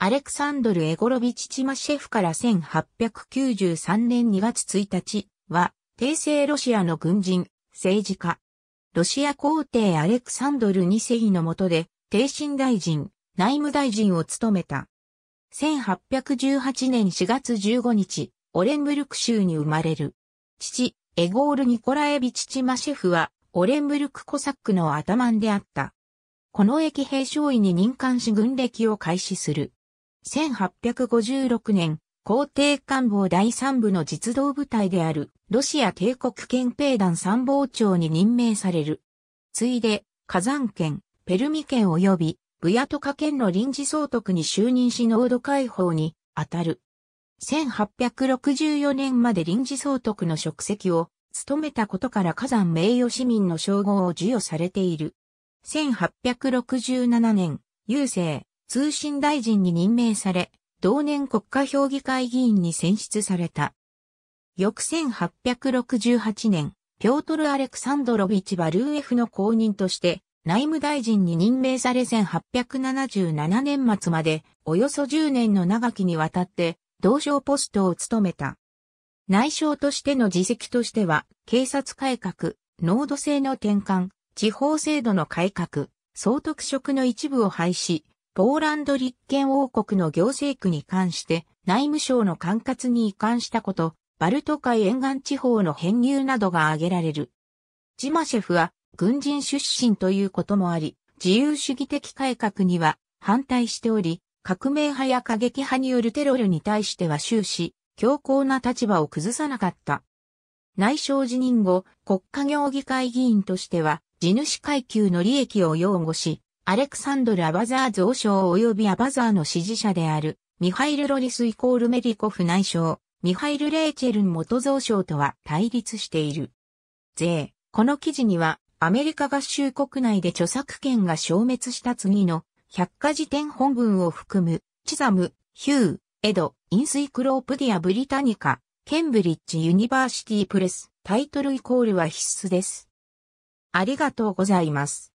アレクサンドル・エゴロビチ・チマシェフから1893年2月1日は、帝政ロシアの軍人、政治家。ロシア皇帝アレクサンドル2世の下で、帝神大臣、内務大臣を務めた。1818年4月15日、オレンブルク州に生まれる。父、エゴール・ニコラエビチ・チマシェフは、オレンブルク・コサックの頭んであった。この駅兵将尉に任官し軍歴を開始する。1856年、皇帝官房第三部の実動部隊である、ロシア帝国憲兵団参謀長に任命される。ついで、火山県、ペルミ県及び、ブヤトカ県の臨時総督に就任し濃度解放に当たる。1864年まで臨時総督の職責を務めたことから火山名誉市民の称号を授与されている。1867年、郵政、通信大臣に任命され、同年国家評議会議員に選出された。翌1868年、ピョートル・アレクサンドロビチ・バルーエフの後任として、内務大臣に任命され1877年末まで、およそ10年の長きにわたって、同省ポストを務めた。内省としての自責としては、警察改革、濃度制の転換、地方制度の改革、総督職の一部を廃止、ポーランド立憲王国の行政区に関して内務省の管轄に移管したこと、バルト海沿岸地方の編入などが挙げられる。ジマシェフは軍人出身ということもあり、自由主義的改革には反対しており、革命派や過激派によるテロルに対しては終始、強硬な立場を崩さなかった。内省辞任後、国家行議会議員としては、地主階級の利益を擁護し、アレクサンドル・アバザー増将及びアバザーの支持者である、ミハイル・ロリスイコールメディコフ内相、ミハイル・レーチェルン元増将とは対立している。税、この記事には、アメリカ合衆国内で著作権が消滅した次の、百科事典本文を含む、チザム、ヒュー、エド、インスイクロープディア・ブリタニカ、ケンブリッジ・ユニバーシティ・プレス、タイトルイコールは必須です。ありがとうございます。